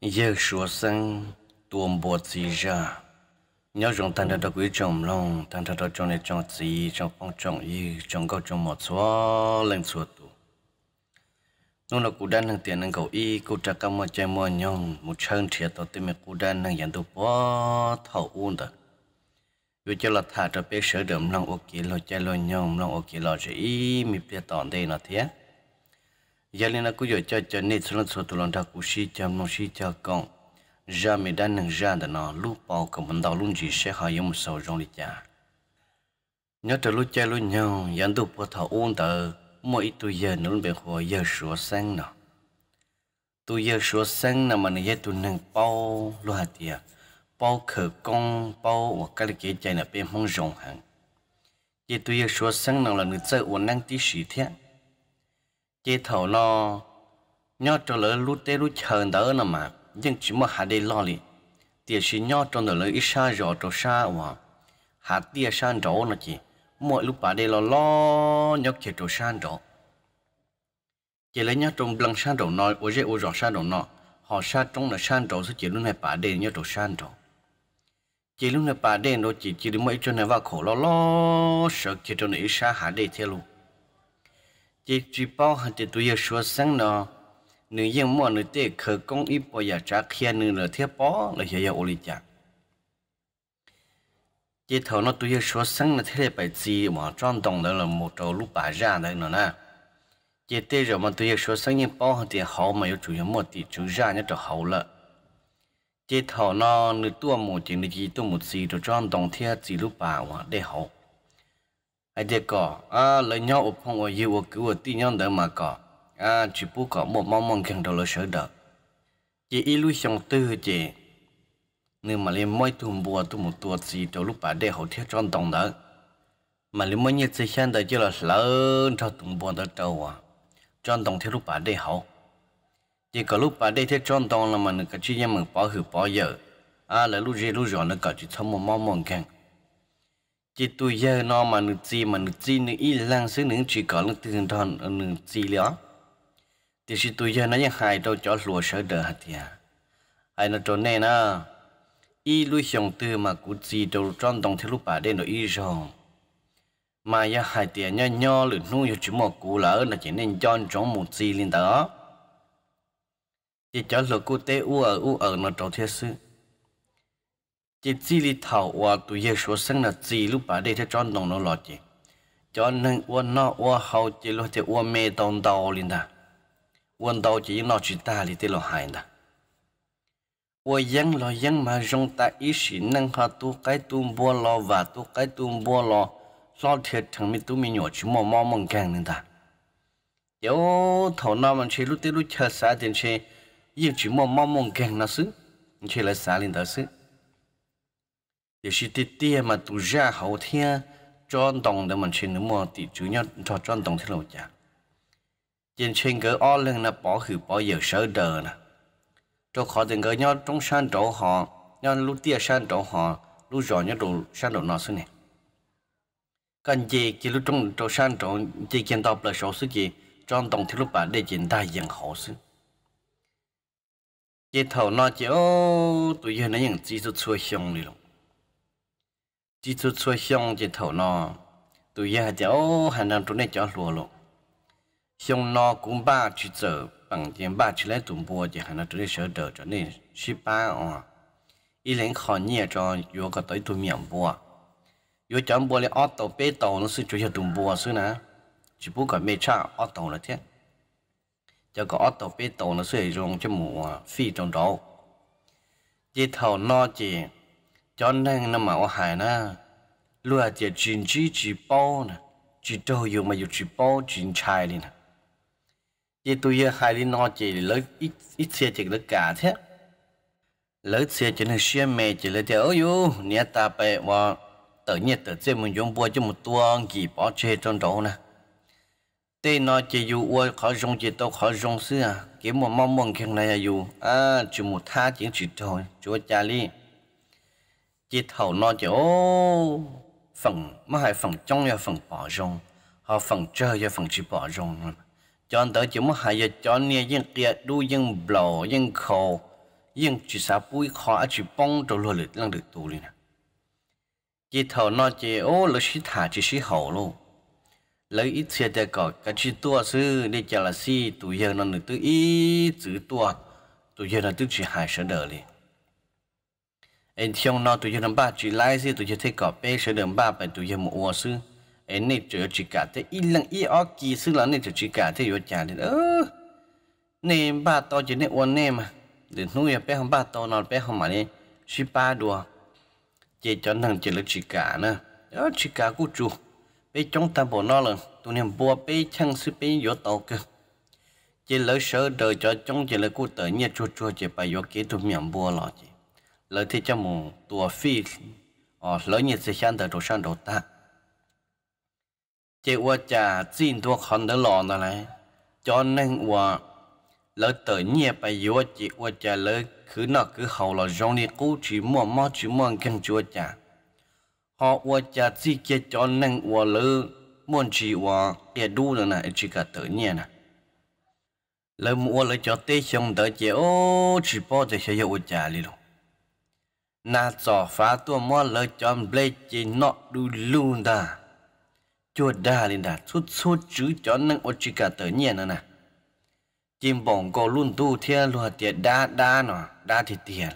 giờ số sinh tuôn bộ gì ra nhớ rằng tan thật quý trọng lòng tan thật đó trong này trong gì trong phong trọng y trong câu trong một số lên số tu. nô là cú đan hàng tiền hàng cầu y cú trả cam một chai mua nhong một chân thiệt tao tìm cú đan hàng dàn tụ bỏ thầu uôn đó vì cho là thả cho biết sửa đậm lòng ok lo chai lo nhong lòng ok lo chỉ mi biết tòn đây nó thế giờ linh yalina cho cha cha ne tsuna tsotulon ta kushi cham no shi cha kong ja me dan nang ja da na lu pao ka mun da lun ji she ha yum so jong li cha nhớ từ lúc cha lu nhau, yan du bắt tha un da mỗi tuổi tu ye nu be ho ye shuo sang na tu ye shuo sang na man ye tu nang pao lu ha tia pao khờ công bao và cái kia chạy là bên mong rộng hẳn chỉ tuổi ye shuo sang na là người chơi uốn năng tí sĩ thiện chế thầu lo nhớ cho lỡ lút tê lút chờ đỡ nó mà nhưng chỉ mới hà đây lo liền tiếc sĩ nhớ cho nó lỡ ít xa rõ cho xa hòa hà tia xa rõ nó chỉ mỗi lúc bà đây lo lo nhớ chỉ cho xa rõ chỉ lấy nhớ trong lăng xa rõ nói ô dễ ô rõ xa rõ nó họ xa trong là xa rõ số chỉ lúc này bà đây nhớ cho xa rõ chỉ lúc này bà đây nó chỉ chỉ đi mấy cho này vào khổ lo lo sợ chỉ cho này xa hà đây theo luôn chỉ truy bao hẳn thì tôi yêu số sáng nó nữ yên mua nữ tê khởi công ít bỏ giả trả kia nữ là thiết bó là hiểu yêu lý chạc chỉ thầu nó tôi yêu số sáng là thế này bài gì mà trong đồng đó là một trâu lúc bà ra đấy nó nè chỉ tê rồi mà tôi yêu số sáng nhưng bao hẳn thì họ mà yêu chủ yếu một tỷ chủ ra nhất trò hậu lợ chỉ thầu nó nữ tua một chuyện gì tôi một gì rồi trong đồng thiết gì lúc bà mà để hậu ai thế cỏ à lấy nhau ở phòng ở yêu cứ ở tí nhau đỡ mà cỏ à chỉ bố cỏ một mong mong khen đầu là sợ đỡ chỉ ít lui xong tư chị nếu mà lên mỗi tuần bùa tu một tuần gì đầu lúc bà để hậu thiết trong tổng đó mà lên mỗi nhiệt sự khen đời chỉ là lớn cho tuần bùa đó trâu à trong tổng thiết lúc bà để hậu chỉ có lúc bà để thiết trong tổng là mình cái chuyện mình bỏ hử bỏ giờ à là lúc gì lúc rồi nó cả chỉ thăm một mong mong khen chỉ tôi giờ nó mà nữ chi mà nữ chi nữ y lang xứ nữ chỉ có nữ tiền thon nữ chi lió thì chỉ tôi giờ nó ยัง hại đầu cho lúa sợ đỡ hạt tiền, ai nó trốn này nó y lui xong từ mà cú chi đầu tròn đồng theo lúc bà đây nó y rồi mà giờ hại tiền nhau nhau lửa nuôi cho chúng một cú lỡ là chỉ nên chọn chọn một chi lên đó chỉ cho lúa cú té u ở u ở nó trốn thiết sự chỉ chỉ li thảo và tụi ye số sinh là chỉ lúc bà đây thế chọn nông nó lo chứ chọn nên uốn nó uốn hậu chỉ lúc thế uốn mê đồng đầu liền đó uốn đầu chỉ nó chỉ ta li thế lo hại đó uốn yang lo yang mà rong ta ý sĩ năng hạ tu cái tu bua lo và tu cái tu bua lo lo thiệt thằng mi tu mi nhỏ chỉ mò mò mong càng nữa đó yếu thầu nó mình chỉ lúc thế lúc chờ xa tiền chỉ yên chỉ mò mò mong càng nó xứ chỉ là xa liền ta xứ 也是弟弟嘛，读下好听，转动的嘛，全都莫地主要做转动的路家。trên trên cái o lên là bỏ hử bỏ giờ sợ đờ nè cho khó từng cái nhau trong san trổ họ nhau lúc tia san trổ họ lúc rõ nhau đồ san đồ nó xuống nè cần gì lúc trong trổ san trổ chỉ kiến tập là số sức gì trong tổng thiết lúc bạn để chiến đại diện họ xuống chỉ thầu nó chỉ ô tụi giờ nó chỉ số xui xong đi rồi chỉ số số xong chỉ thầu nó tụi giờ cháu hành động trong này cháu lùa lộ xong nó cũng ba chữ giờ bằng tiền ba chữ lấy tụm bùa thì hành động trong này sợ đỡ cho nên ship ba à ý lên khó nhẹ cho vô cái tới tụi miệng bùa vô chấm bùa lấy auto bê tàu nó sẽ chủ yếu tụm bùa xứ nè chỉ bút cả mê cha auto là thế cho có auto bê tàu nó sẽ dùng cho mù phi trong đó chỉ thầu nó chỉ cho nên nó mà hại na lúa chỉ chín chỉ chỉ bao nè chỉ đâu yêu mà yêu chỉ bao chín chai đi nè chỉ tôi yêu hai đi nó chỉ lấy ít ít xe chỉ lấy cả thế lấy xe chỉ là xe mẹ chỉ lấy theo ôi yêu nhà ta bé và tự nhiên tự chế mình dùng bùa cho một tuang gì bỏ chơi trong đầu nè tê nó chỉ yêu ua khó dùng chỉ tao khó dùng xưa kiếm một mong muốn khen này là yêu à chỉ một tha chỉ chỉ thôi chúa cha li chỉ thầu nó chỉ ô phần mà hai phần trong và phần bỏ rong họ phần chơi và phần chỉ bỏ rong cho anh tới chỉ mà hai giờ cho nia dân kia đu dân bầu dân khổ dân chỉ sợ bùi khó chỉ bông trâu lừa lịch lăng được tù liền chỉ thầu nó chỉ ô lỡ sĩ thả chỉ sĩ hậu luôn lấy ít xe để có cái chỉ tua sư để chả là si tụi giờ nó được tự ít chữ tua tụi giờ nó tự chỉ hai sợ đỡ liền em trong nó tụi chúng ba chỉ lái xe tụi chúng thấy cọp bé sẽ đường ba bên tụi chúng mua ô sư em này chỉ chỉ cả thế ít lần ít ó kỳ sư là này chỉ chỉ cả thế vô chả đến ơ này ba to chỉ này uốn này mà để nuôi bé không ba to nó bé không mà này chỉ ba đùa chỉ cho thằng chỉ là chỉ cả nữa đó chỉ cả cú chu, bé trong tam bộ nó rồi tụi nem bùa bé chăng sư bé yếu to cơ chỉ lỡ sợ đời cho trong chỉ là cú tới nhiên chua chua chỉ phải vô kế tụi miệng bùa lọ chỉ lỡ thì cho mù tua phi ờ lỡ nhiệt sẽ sang tới chỗ sang đầu ta chỉ qua trà xin tua khẩn tới lò nữa này, cho nên qua lỡ tự nhẹ bây giờ chỉ qua trà lỡ cứ nó cứ hầu là rong đi cú chỉ mua mò chỉ mua kinh chua trà họ qua trà chỉ kia cho nên qua lỡ muốn chỉ qua để đủ nữa này chỉ cả tự nhẹ này, lỡ mua lỡ cho tê xong tới chỉ ô chỉ bao giờ sẽ yêu qua trà đi rồi na cho phá tua mò lơ chom ble chỉ nọ đu lu da chua da lên da chút chút chữ cho nâng ô chỉ cả tới nhẹ nữa nè chim bổng cô luôn tu thia lùa tiệt đa đa nọ đa thì tiệt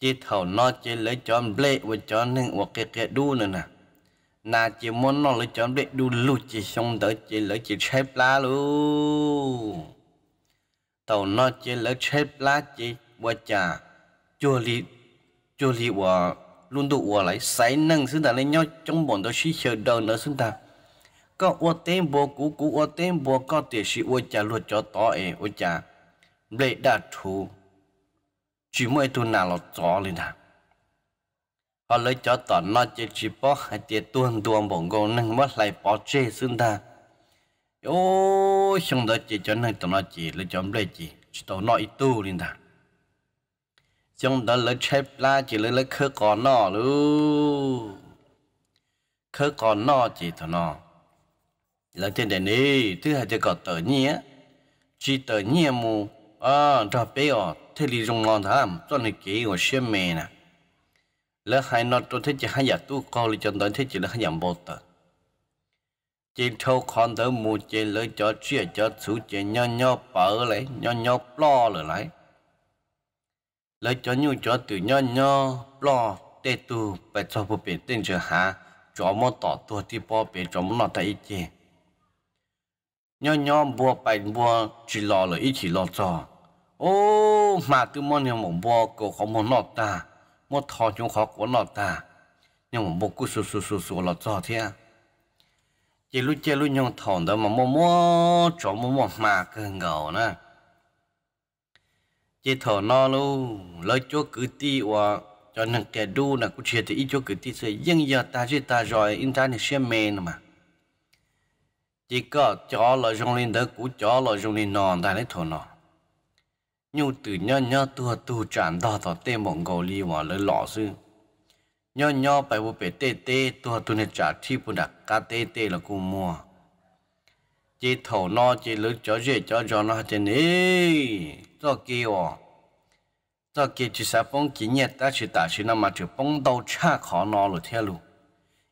chỉ thầu nó chỉ lấy chom ble và cho nâng ô kẹt kẹt đu nữa nè na chỉ muốn nọ lấy chom ble đu lu chỉ xong tới chỉ lấy chỉ xếp lá luôn tàu nó chỉ lấy xếp lá chỉ bữa chả chùa li chùa li của luôn tụ của lại sai năng xứng ta lên nhau trong bọn tao suy chờ đợi nữa xứng ta có ô tên bộ cũ cũ ô tên bộ có thể sự ô trả luật cho tỏ ế ô chả lệ đà thù chỉ mới thu nào là chó lên ta họ lấy cho tỏ nó chỉ chỉ bỏ hai tiền tuôn tuôn bổng gô năng mất lại bỏ chê xứng ta ô xong đó chỉ cho nên tụi nó chỉ lấy cho lấy chỉ chỉ nó ít tu lên ta chúng ta lấy chép la chỉ lấy lấy khơ cỏ nọ luôn khơ cỏ nọ chỉ thọ nọ là trên đời này thứ hai chỉ có tờ nhé chỉ tờ nhé mù à cho bé ở thế thì dùng ngon thắm cho nên kỹ của xem mẹ nè lấy hai nọ tôi thấy chỉ hai giờ tu co thì cho tới thế chỉ là hai giờ bột tờ chỉ thâu con tới mù chỉ lấy cho chia cho số chỉ nho nho bở lại nho nho lo rồi lấy lấy cho nhiều cho từ nhỏ nhỏ lo tê tu và cho bộ biển tên chờ hạ cho mò tỏ tua thì bỏ biển cho mò tại ít chê nhỏ nhỏ bùa bánh bùa chỉ lo là ít chỉ lo cho ô mà từ mò nhiều mỏng bùa có khó mò nọ ta mò thò chúng khó của nọ ta nhưng mà bố cứ sù sù sù sù lo cho thế chỉ lúc chơi lúc nhau thòng đó mà mò mò cho mò mò mà cơ ngầu nè chế thọ nó lu lấy chỗ cử ti và cho nên kẻ đu là cũng chia thì ít chúa cử ti sẽ dân giờ ta chứ ta rồi internet xem mê mà chỉ có chó là trong linh đất của chó là trong linh nòn ta lấy thọ nó nhu từ nhỏ nhỏ tua tu tràn đó thọ tê mộng cầu li và lấy lọ sư nhỏ nhỏ bài bộ bể tê tê tua tu này trả thi bù đặc cá tê tê là cùng mua chỉ thầu no chỉ lưỡi chó dễ chó cho nó trên ấy 做给哦，做给就是帮今年大学大学那么就帮到差考拿了铁路，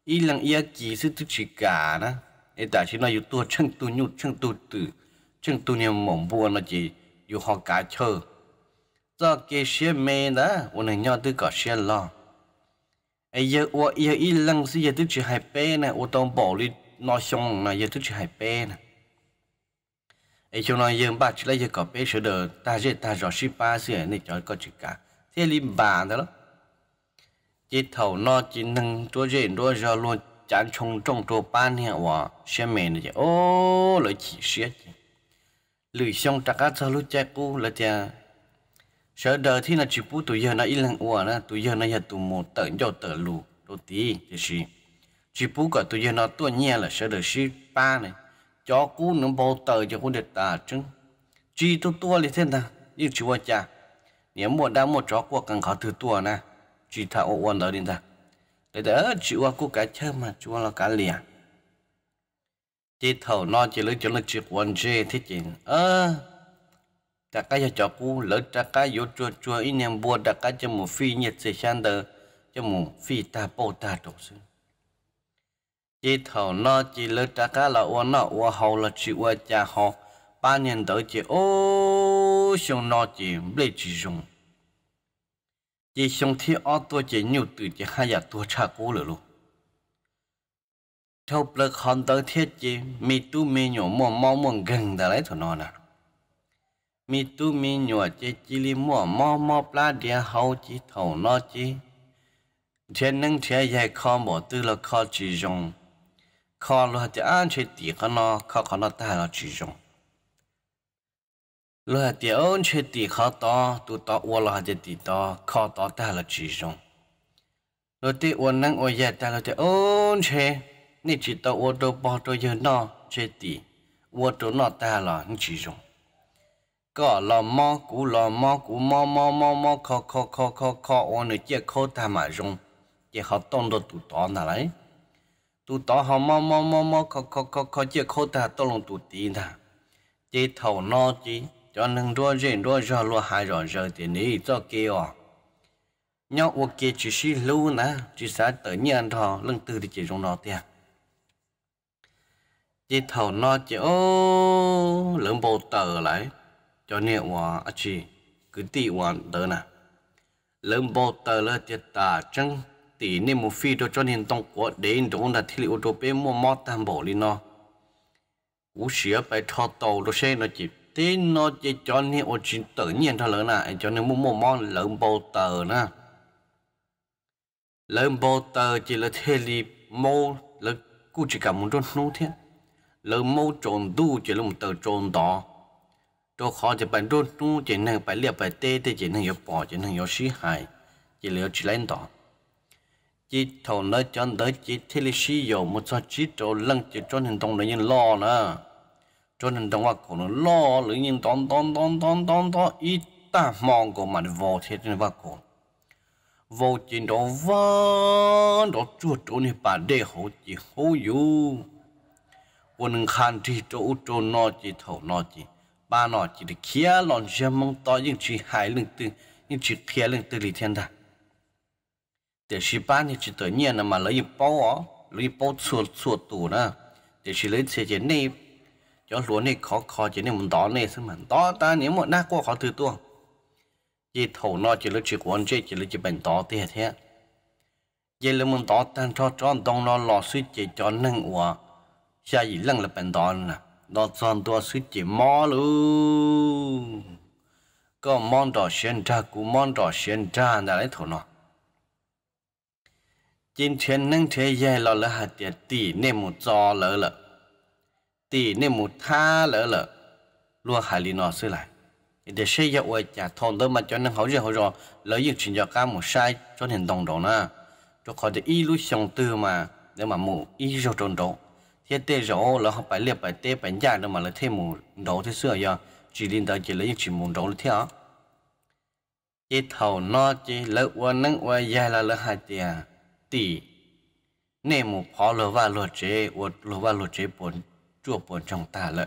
一两一技术都去干呢，哎大学那有多成都有成都的，成都人忙不那就有好干车，做给些没的，我能要都搞些了。ai giờ ô giờ ít lần xí giờ tôi chỉ hai bé nè ô tông bỏ đi nó xong nè giờ tôi chỉ hai bé nè ấy chúng nó dùng ba chỉ là cọp bé sửa đồ ta dễ ta rõ sĩ ba sửa này cho có chỉ cả thế lim bà đó lắm chỉ thầu nó chỉ năng chúa dễ đua ra luôn chán chung trong chỗ ban hiệu hòa xem mẹ này chứ ô lời chỉ xuyết lười xong chắc các sao chạy cú là chả sợ đời thì là chỉ bút tụi giờ nó ít lặng hòa nó tụi giờ nó giờ một tận cho tờ lù đôi tí chứ gì chỉ bút cả tụi giờ nó tuần là sợ đời sĩ ba này cho cú nâng bầu tờ cho cú đệt tà chứng chỉ tu tua lì thế nào như chú vợ cha nếu muốn đam một chó của cần khó thứ tua nè chỉ thà ô quan đỡ đi ra để đỡ chú vợ của cái chơi mà chú vợ là cá lìa chỉ thầu no chỉ lấy cho lấy chỉ quan chế thế chỉ ơ đặc cái cho cú lỡ đặc cái vô chua chua ít niệm bùa đặc cái cho một phi nhiệt sẽ sang đờ cho một phi ta bồ ta đổ xuống chỉ thầu nó chỉ lỡ trả cá là uống nó uống hậu là chỉ uống cha họ ba nhân tới chỉ ô xong nó chỉ lấy chỉ dùng chỉ xong thì ở tôi chỉ nhiều từ chỉ hai giờ tôi trả cố rồi luôn theo bậc hòn tới thiết chỉ mi tu mi nhỏ mò mò mò gần đã lấy thằng nó nè mi tu mi nhỏ chỉ chỉ li mò mò mò lá đĩa hậu chỉ thầu nó chỉ thế năng thế dạy khó bỏ tư là khó chỉ dùng khó lo thì ăn chơi tiền khó nó khó khó nó ta nó chỉ dùng lo thì ăn chơi tiền khó to tụ to uo lo thì tiền to khó to ta là chỉ dùng lo thì uo năng uo ya ta lo thì ăn chơi nị chỉ to uo đồ bỏ đồ giờ nó chơi tiền uo đồ nó ta là chỉ dùng có lo mò cú lo mò cú mò mò mò mò khó khó khó khó khó uo nữa chỉ khó ta mà dùng chỉ khó tông đồ tụ to nào đấy tu tỏ họ mò mò mò mò khó khó khó khó chia khó ta tôi lòng tu tin ta chế thầu no chứ cho nên đua rèn đua rò lúa hai rò rờ thì ní cho kia à nhau ô kia chỉ xí lưu nè chỉ sáng tới nhận thọ lần từ thì chỉ trong nó tiền chế thầu no chứ ô lưỡng bộ tờ lại cho nên hòa à chỉ cứ tì hòa tờ nè lưỡng bộ tờ là chế tà trăng tỷ nên một phi cho cho nên tông của đến trong là thì liệu cho bé mua mót tam bộ đi nó u sửa phải cho tàu nó xe nó chỉ thế nó chỉ cho nên ô chỉ tự nhiên thôi lớn lại cho nên mua mua mót lớn bầu tờ nè lớn bầu tờ chỉ là thế li mô là cú chỉ cả một chút nô thế lớn mô trộn đu chỉ là một tờ trộn đó cho khó chỉ bạn chút nô chỉ nên phải liệp phải tê tê chỉ nên yếu bỏ chỉ nên yếu sĩ hại chỉ liệu chỉ lên đó chỉ thầu nơi chân tới chỉ thế lý sĩ dầu một số chỉ chỗ lăng chỉ cho nên đông là nhân lo nè cho nên đông là cổ nó lo lưỡi nhân tón tón tón tón tón tón ít ta mong cổ mà vô thế nên vào cổ vô chỉ đó vẫn đó chua chỗ này bà đề hậu chỉ hậu dù quân khan thì chỗ chỗ nó chỉ thầu nó chỉ ba nó chỉ được kia lon xem mong to nhưng chỉ hại lưng tư nhưng chỉ kia lưng tư lý thiên đàng để chỉ ba như chỉ tự nhiên là mà lấy bao ó lấy bao chuột chuột tủ nữa để chỉ lấy chế chế này cho lúa này khó khó chế này mình đó này xem mình đó ta nếu mà nát qua khó thứ tua chỉ thầu nó chỉ lấy chỉ quan chế chỉ lấy chỉ bệnh đó thì thế vậy là mình đó tan cho cho đông nó lò suy chế cho nâng ủa xa gì lăng là bệnh đó nè nó chọn tua suy chế mò luôn có món đó xuyên ra cũng món đó xuyên ra là lấy thầu nó 今天能天夜了了还点地那么糟了了，地那么塌了了，落海里哪谁来？你得谁要我家偷了嘛？叫能好热好热，了又请教干么晒，cho nên đồng đồng na, cho khỏi được ít lúc xong tư mà, để mà mù ít rồi trốn đâu. Thế tê rồi là họ phải liệp phải tê phải nhà nữa mà là thêm mù đâu thế xưa giờ, chỉ đến đó chỉ lấy những chuyện mù đâu à? Chỉ thầu nó chỉ lỡ qua nắng qua dài là lỡ hai tiền tỷ nè một phó lỡ và lỡ chế uột lỡ và lỡ chế bốn chua bốn trong ta lợi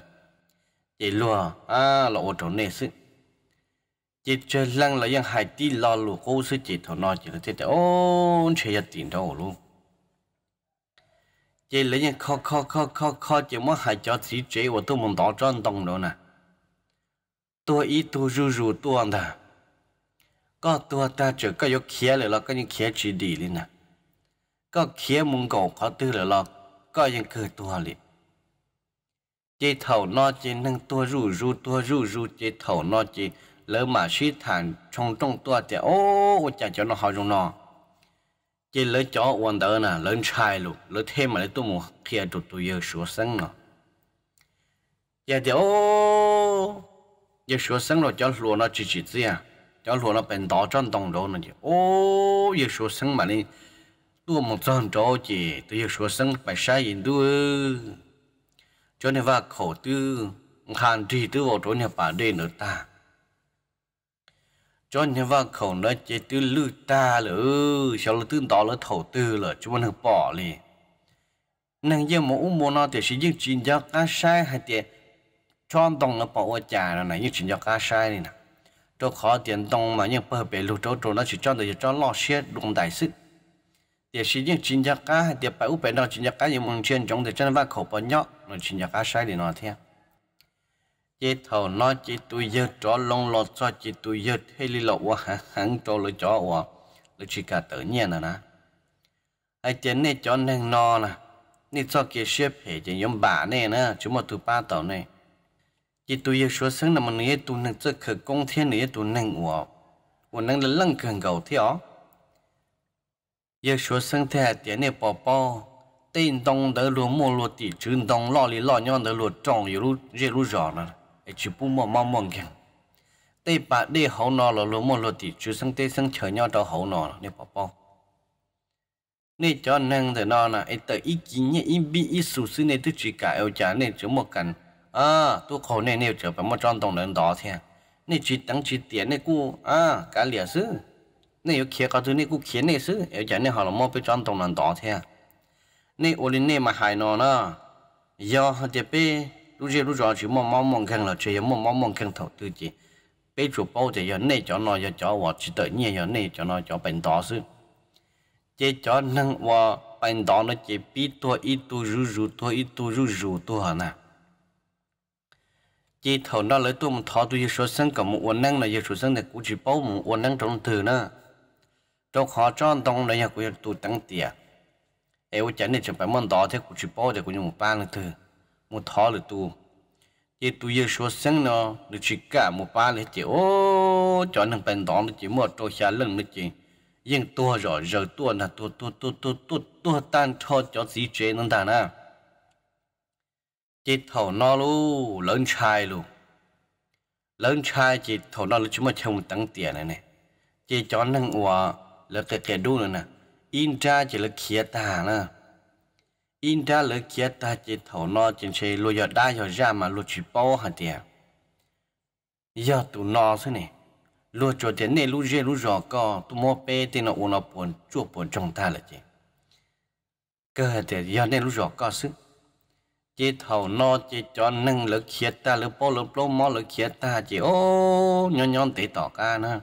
chế lùa à lỡ uột trong nè sức chế chế lăng là yang hai tỷ lo lù khô sức chế thọ nọ chế chế chế ô chế yết đó đâu luôn chế lấy những khó khó khó khó khó chế mất hai cho sĩ chế của tôi muốn tỏ tròn tông đó nè tôi ý tôi rù rù tôi anh ta có tôi ta chỉ có yếu khía lại là có những khía chỉ đi lên nè ก็เคี้ยมุงกงเขาตื้อเหลือลองก็ยังเกิดตัวเลยจีเถานอจีนึ่งตัวรู้รู้ตัวรู้รู้จีเถานอจีเลอมาชี้ฐานชงตรงตัวเจ้าโอ้จะเจ้านอเขาจงนอจีเลอจ้อวันเดอร์น่ะเลอชายลูกเลอเทมาเลตัวมูเคียดุตัวเยอะชัวสังเนาะอย่าเดี๋ยวเยอะชัวสังเราจ้าหลัวน่ะจีจีเสียจ้าหลัวน่ะเป็นต่อจ้อนตรงโดนน่ะจีโอ้เยอะชัวสังมาเนี่ยตัวมันจอนจอจีตัวอยู่ชัวสังไปใช้ยินด้วยจนเนี่ยว่าเขาตื้อขันทีตื้อว่าจนเนี่ยป่าเด่นตาจนเนี่ยว่าเขาเนี่ยจะตื้อลือตาหรือชาวตื้อต่อแล้วเท่าตื้อเลยจนมันถึงป่อเลยนั่งเยี่ยมอุ้มโมนาแต่สิ่งจริงจักอาใช้ให้เตี๋ยช้อนตรงแล้วป่อว่าจ่ายนะไหนยิ่งจริงจักอาใช้นี่นะตัวขอเตียนตรงมาเนี่ยเปิดไปลูกโจโจนั่นสิจ้อนแต่จะจ้อนล่อเชียดดวงใจซึ่ง địa sĩ những chính nhạc cá địa bà u bên đó chính nhạc cá những mong chuyên trong thì chân vác khổ bỏ nhóc nó chính nhạc cá sai thì nó theo chế thầu nó chỉ tôi giờ cho lông lọt cho chỉ tôi giờ hay li lọ quá hắn cho lối cho quá lối chỉ cả tự nhiên là nè ai chén này cho nên no nè nị cho kia xếp hệ chỉ nhóm bà này nè chúng mà tụi ba tàu này chỉ tôi giờ số sáng là một người tụi năng chơi khởi công thiên này tụi năng quá tụi năng là lăng cần cầu theo yêu số sinh thế tiền này bỏ bỏ tên đông đỡ lúa mua lúa tỷ trứng đông lo lì lo nhon lúa trồng yêu lúa dễ lúa giỏ nè chỉ bún mò mò mòn kẹn tây bà đi hậu nọ là lúa mua lúa tỷ trứng sinh sinh chờ nhau đó hậu nọ này bỏ bỏ nè cho năng thế nọ nè tờ ý kiến ý bi ý sủ sư này tức cả yêu chả này chỉ một cảnh à tôi khổ này nếu trở phải một tròn tổng lớn đó thế nè chỉ tăng chỉ tiền này cô à cả lìa sư 那有看搞着那个看那事，要讲你好了莫被转动人打听。那屋里那么害呢呢，要这被路这路上去莫莫莫看了，这也莫莫莫看头对的。被主包的要那叫那要叫我知道，你要那叫那叫本打事。这叫能我本打那这比多一多如如多一多如如多好呢。这头那来多么他都要说生个么我能了要说生的估计包么我能中头呢。cho khó trong đông này của tụ tăng tiền em chẳng nên chụp món đó thế của chụp bao để của những ban thôi, một thọ là tụ chỉ tụ giờ số sinh nó để chỉ cả một ban là chỉ ô cho nên bên đó nó chỉ mua trâu xa lưng nó chỉ nhưng tua rồi giờ tua là tua tua tua tua tua tua tan cho cho gì chơi nó đàn à, chỉ thầu nó lu lớn chai luôn lớn chai chỉ thầu nó lu chúng mà chồng tăng tiền này này chỉ cho năng hòa là tè tè nữa nè in ra chỉ là khía ta nè in ra là khía ta chỉ thầu nó chỉ chơi lùi giờ đa giờ ra mà lùi chỉ bao hả tiệt giờ tụ nó thế này lùi cho tiền này lùi rê lùi rõ co tụ mua bê thì nó uống nó buồn chua buồn trong ta là chị cơ hả tiệt giờ này lùi co sức chỉ thầu nó chỉ cho nâng lực khía ta lực bao lực bao mò lực khía ta chỉ ô nhon nhon tí tỏ ca nữa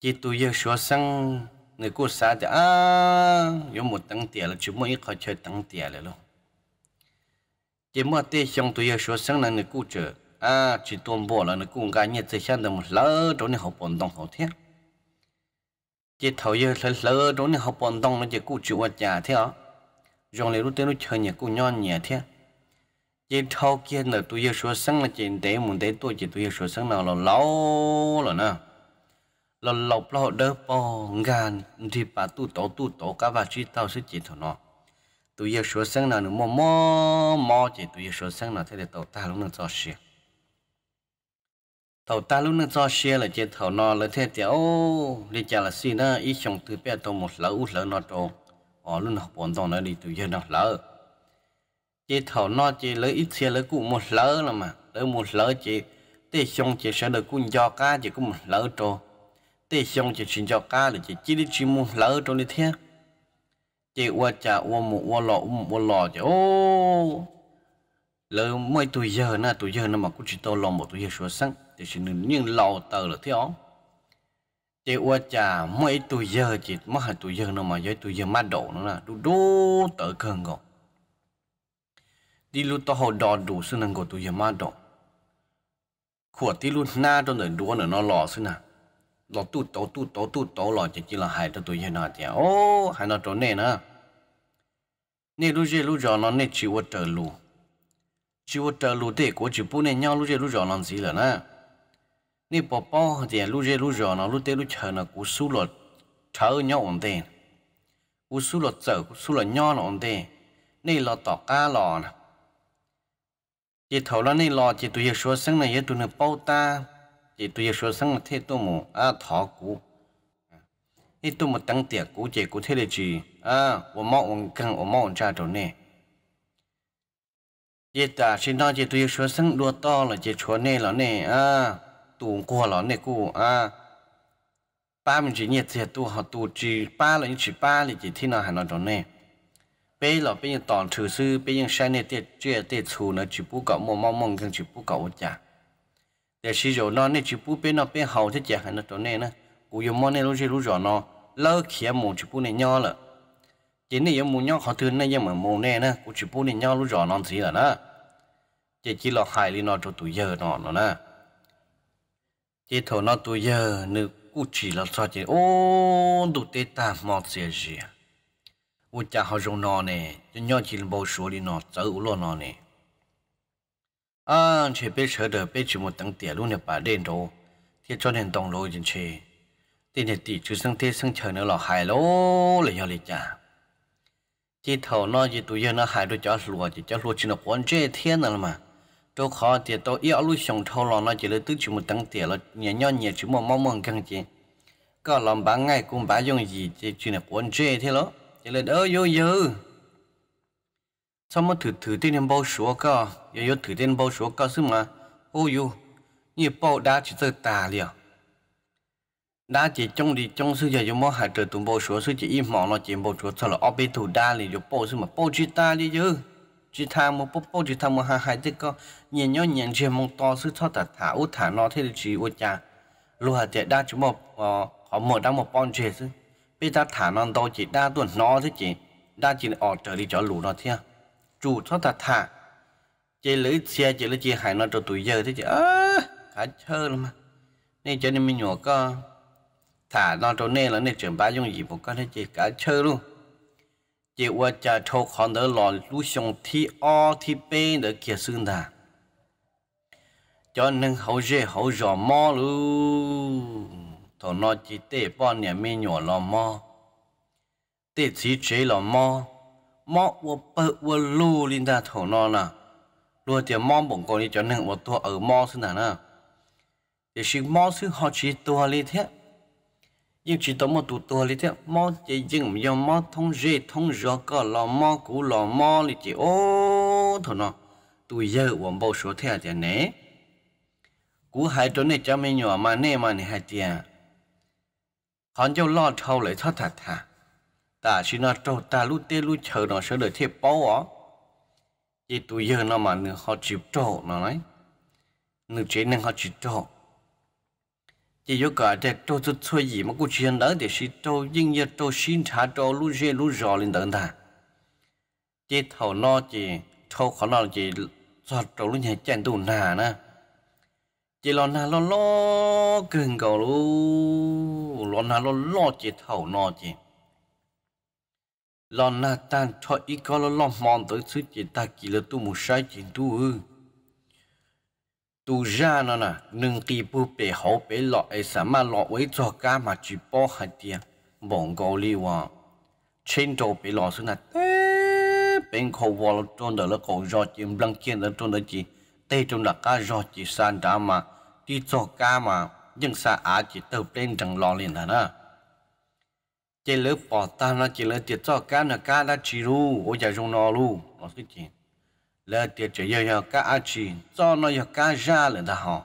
chỉ tu yêu số sang người cô xã thì à có một tăng tiền là chỉ mỗi khó chơi tăng tiền là luôn chỉ mỗi tê xong tu yêu số sang là người cô chờ à chỉ tuôn bỏ là người cô gái nhiệt thế sang được một lỡ chỗ này học bổn đồng học thiết chỉ thầu yêu lỡ lỡ chỗ này học bổn đồng nó chỉ cô chịu ở nhà thế à rồi lấy lúc tên nó chơi nhà cô nhon nhẹ thế chỉ thâu kia là tu yêu số sang là chỉ để muốn để tôi chỉ tu yêu số sang nào là lâu rồi nè là lộc là đỡ bỏ ngàn thì bà tu tổ tu tổ cả bà chi tao sẽ chỉ thọ nó tu giờ số sáng nào nữa mò mò mò chỉ tu giờ số sáng nào thế để tàu ta lúc nào cho xe tàu ta lúc nào cho xe là chỉ thọ nó là thế thì ô đi chả là xin đó ít chồng từ bé tàu một lỡ út lỡ nó trộn họ ờ, lúc nào bọn tàu nó đi tu giờ nó lỡ chỉ thọ nó chỉ lỡ ít xe lỡ cũng một lỡ là mà lỡ một lỡ chỉ tê xong chỉ sẽ được cũng cho cá chỉ cũng một lỡ rồi tê xong chỉ chuyện cho cá là chỉ chỉ đi chỉ muốn lỡ trong đi thế chỉ qua chả qua một qua lọ một qua lọ chứ ô lỡ mấy tuổi giờ na tuổi giờ nó mà cũng chỉ tao lòng một tuổi giờ xuống sáng thì chỉ nên những lọ tờ là thế ó chỉ qua chả mấy tuổi giờ chỉ mất hai tuổi giờ nó mà với tuổi giờ mát độ nữa là đủ đủ tờ cần rồi đi lúc tao hồ đò đủ xưa năng của tuổi giờ mát độ của tí luôn na trong đời đua nữa nó lò xưa nào lọ tu tổ tu tổ tu tổ lọ chỉ chỉ là hai tổ tu như nào thì ô hai nó chỗ này nè nè lúc giờ lúc giờ nó nè chịu ở trở lù chịu ở trở lù thì của chịu bún nè nhau lúc giờ lúc giờ làm gì là nè nè bỏ bỏ thì lúc giờ lúc giờ nó lúc tê lúc chờ nó cú su lọ chơi nhau ổn tê cú su lọ chơi cú su lọ nhau nó ổn tê nè lọ tỏ cá lọ nè chỉ thầu là nè lọ chỉ tụi giờ số sáng này giờ tụi nó bao ta chỉ tùy số sang thế tu mù à thọ cũ ít tu mù tăng tiệt cũ chỉ cũ thế là gì à 我冒我更我冒我家中呢 chỉ ta xin nói chỉ tùy số sinh đua to là chỉ chỗ này là này à tu qua là này cũ à ba mình chỉ nhiệt thiệt tu họ tu chỉ ba là những chỉ ba là chỉ thế nào hà nó trong này bây giờ bây giờ toàn trừ sư bây giờ sai này tiệt chuyện tiệt xù nó chỉ bút cậu mồm mong mông cần chỉ bút cậu chả để sử dụng nó nên chỉ bút bên nó bên hậu thế chả hay nó chỗ này nè cụ dùng món này lúc lúc rõ nó lỡ khía mù chỉ bút này nho là chỉ này dùng mù nho khó thương này nhưng mà mù này nè cụ chỉ bút này nho lúc rõ nó gì là đó chỉ chỉ là hại li nó cho tụi giờ nó nó nè chỉ thổ nó tụi giờ nữ cụ chỉ là sao chỉ ô đủ tê ta mọt gì gì cụ cha họ dùng nó nè cho nho chỉ là bao số li nó sợ u lo nó nè à chế bé sợ đỡ bé chỉ một luôn nè bà đen rồi thì cho nên đồng lối trên chế tiền này tỷ chú sang thế sang chờ nữa là hài lô lại nhau lại chả thầu nó chỉ tụi giờ nó hài đôi chó lùa chỉ chỉ nó quan chế thiên nữa mà đâu khó thì tôi yêu lúc sống thâu lo nó chỉ là tức chỉ một tăng tiền là nhẹ nhõm nhẹ chỉ một mong mong làm bán ngay bán dùng chỉ chỉ là quan chế thế chỉ là đỡ vô dư sao mà thử thử tên bao số cả, giờ thử tên bao số cả xí mà, ôi bao đã chỉ tới tà liền, đã chỉ trong đi trong xí giờ giờ mà hai trời tụm bao số chỉ im mỏ nó chỉ bao số sao là ở bên thủ liền giờ bao xí bao chỉ ta đi chỉ tham mà bao chỉ tham mà hai hai cái có nhìn nhau nhìn mong to xí thoát tạt thả út thả nó thế là chỉ út cha, lúc hạt trẻ chỉ một họ mở ra một bao chỉ bây ta thả nó đâu chỉ đa tuần nó chỉ, đa chỉ ở trời đi cho lù nó thế. จูทัตถะเจริญเชียเจริญเชียหายนอนจัตุยเยอะที่จะเออขาดเชื่อลญมาเนี่ยเจ้านี่มีหนูก็ถ่านอนจัเนี่ยแล้วเนี่ยเฉยนบ้ายุ่งหยิบก็ได้เจขาดเชื่อลูกเจ้าว่าจะโชคของเดิอหล้อนลูกชงที่อ้อที่เป็นเดือดเกียร์ซึ่งตาจนนึ่งเขาเจาเขาจอมมอลูถอานอนจีเต้ป้อนเนี่ยมีหนูลอมมอเต้สีเจี๋ยลอมมอ mọ wo bơ wo lu linh ta thổ nó nà lu thì mọ bổng con đi cho nâng một tua ở mọ xứ nà nà thì sự mọ xứ họ chỉ tua li thế nhưng chỉ tóm một tụ tua li thế mọ chỉ dừng mà do mọ thông dễ thông rõ có lò mọ cũ lò mọ li chỉ ô thổ nó tụi giờ quảng bao số thế thì nè cú hai chỗ này cho mình nhỏ mà nè mà này hai tiền còn cho lo thâu lại thoát thật thà ta chỉ nói trâu ta lú tê lú chờ nó sẽ được thiệp bao ó chỉ tụi giờ nó mà nửa họ chịu trâu nó nói nửa chế nên họ chịu trâu chỉ yếu cả để trâu chút thôi gì mà cũng chuyện đó để chỉ trâu nhưng giờ trâu xin trả trâu lú dê lú giò lên đợn ta chỉ thầu nó chỉ thâu khó nó chỉ giọt trâu lú nhà chân tù nà nè chỉ lo nà lo lo cưng cầu lú lo nà lo lo chỉ thầu nó chỉ lòng na tan cho ý có lo lòng mòn tới suy chỉ ta kỳ là tu một sai chỉ tu hư tu ra nó nè nâng kỳ bu bể hậu bể lọ ấy sao mà lọ với cho cá mà chỉ bỏ hạt tiền bọn gò li wa trên đầu bể lọ xuống nè bên khẩu vò là trôn đó là khẩu giò chỉ băng kiên là trôn đó chỉ tê trôn là cá giò chỉ san đá mà đi cho cá mà nhưng sa á chỉ tờ bên chẳng lọ liền hả nè จเลือปอตานะเจเลือเจียจอกานะกาดาชิรูโอยาจงนอรูมอสกิจเลือเจียจะเยียกาอาชีจอนอยากาจาเลยนะฮะ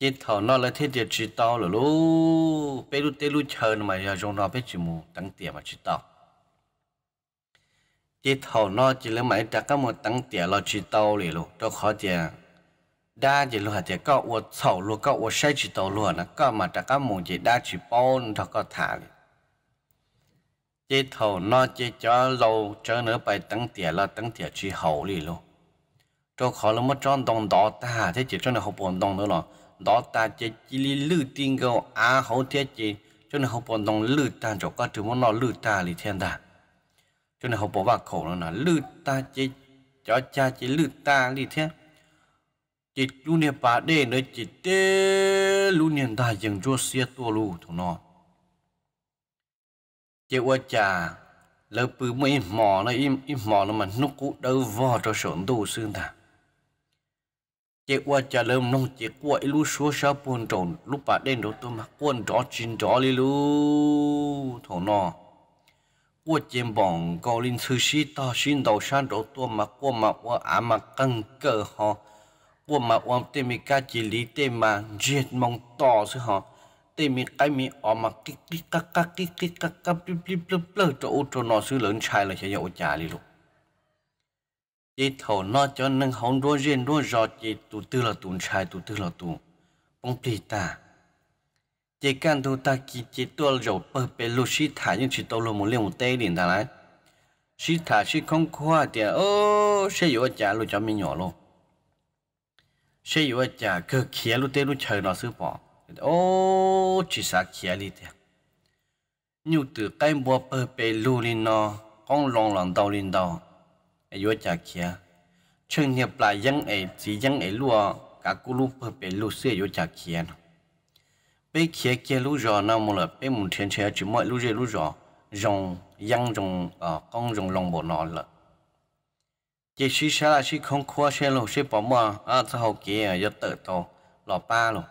จิตถอนอเลือเทียจิตตอหรือรูเปรุเตรุเชิญมาอยาจงนอเปจิมูตั้งเตียมาจิตตอจิตถอนอจิเลือไม่จักก็มตั้งเตียเราจิตตอเลยลูตัวขอเจีได้จิตลูกเจก็อวดเศร้าลูกก็อวดใช้จิตอลูกนะก็มาจักก็มุ่งจิได้จิตป้อนเขาก็ถ่าย chế thầu nó chế cho lâu cho nữa bài tăng tiền là tăng tiền chỉ hậu đi luôn cho khó là mất trong đồng đó ta thế chỉ cho nó học bổn đồng nữa là đó ta chế chỉ lý lư tiên gấu á hậu thế chỉ cho nó học bổn đồng lư ta cho các thứ muốn nó lư ta thì thiên đàng cho nên học bỏ bạc khổ nó lư ta chế cho cha chế lư ta đi thế chỉ luôn nè bà đê nữa chỉ tê luôn nè ta dừng cho xe tua lu thằng nó chế qua trà lỡ bự mấy mỏ nó im im mỏ nó mà nút cũ đâu vò cho sổn đồ xương ta chế qua trà lỡ nông chế qua ilu số sao buồn trộn lúc bà đen đó tôi mà quên rõ chín rõ li lu thổ nọ qua chém bỏng có linh sư sĩ to xin đầu san đó tôi mà qua mà qua à mà căng cơ họ qua mà qua tên mình ca chỉ lý tên mà giết mong to sư họ tê mi cái mi ọ mà kí kí cắc cắc kí kí cắc cắc blip blip blip blip cho ô cho nó xứ lớn chai là sẽ dậu chả đi luôn chỉ thầu nó cho nâng hóng đua riêng đua giò chỉ tụ tư là tụ chai tụ tư là tụ bông pì ta chỉ cần tụ ta chỉ chỉ tua dậu bơ bê lô xí thả nhưng chỉ tàu luôn một liên một tê liền ta lại xí thả xí không khóa thì ô sẽ dậu chả luôn cho mình nhỏ luôn sẽ dậu chả cơ khía luôn tê luôn trời nó xứ bỏ ô chỉ sa kia li thế nhiều từ cái bùa bờ bề lù lên nó con lòng lòng đau lên đầu ai vô chả kia chân nghiệp lại dân ấy chỉ dân ấy lúa cả cú lú bờ bề lù xưa vô chả kia nó bê kia kia lú giò nào mà là bê muốn thiên chơi chỉ mọi lú giò lú giò rồng dân rồng ờ con rồng lòng bộ nó là chỉ xí xá là xí không khoa xí lù xí bỏ mò à ờ, thằng hậu kia ờ, giờ tự to lọ ba luôn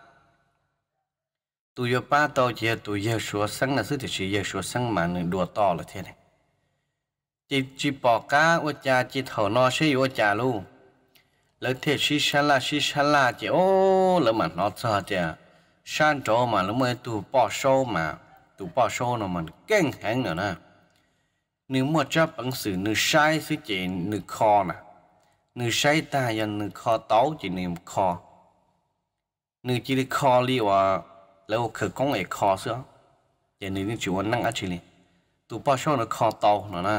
tu yo ba tao chia tu ye số sang là sư thì chỉ ye số sang mà nó đùa to là thế này chỉ chỉ bỏ cá ô cha chỉ thầu no sĩ ô cha luôn lỡ thế sĩ sa la sĩ sa la chỉ ô lỡ mà nó sợ chứ san trổ mà lỡ mới tu bỏ sâu mà tu bỏ sâu nó mình kinh hẳn nữa nè nếu mà chấp ứng xử nếu sai sự chỉ nếu khó nè nếu sai ta giờ nếu khó tấu chỉ nếu khó nếu chỉ khó li hoặc แล้วคือก้องไอ้คอเสื้อเจนี่นี่จิวันนั่งอัจฉริตูป้าช่อนคอเตาหน่ะนะ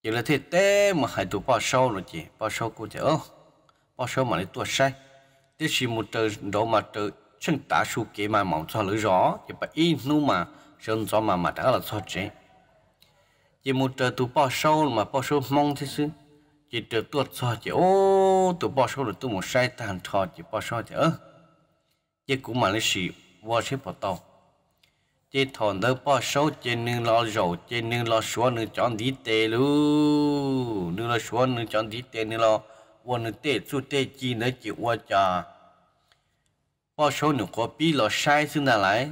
เจริญเทเต้มาให้ตูป้าช่อนหน่อยจีป้าช่อนกูจะเออป้าช่อนมาในตัวใช่ที่ชิมุเตอร์โดมาเตอร์ฉันตาชูเกมาหมองซอหรือรอจะไปอีนู่มาฉันซอมามาแต่ละซอเจจีมุเตอร์ตูป้าช่อนมาป้าช่อนมองที่ซื้อจีเตอร์ตัวซอจีโอ้ตูป้าช่อนหรือตูหมูใช่ทานทอดจีป้าช่อนจะเออ chế của Malaysia Washington chế thòn đỡ bỏ số chế nương lo rổ chế nương lo số nương chọn đi tê luôn, nương lo số nương chọn đi tê nương lo quan nương tê su tê chi nữa chỉ qua cha, bỏ số nương có pi lo sai xin nào lại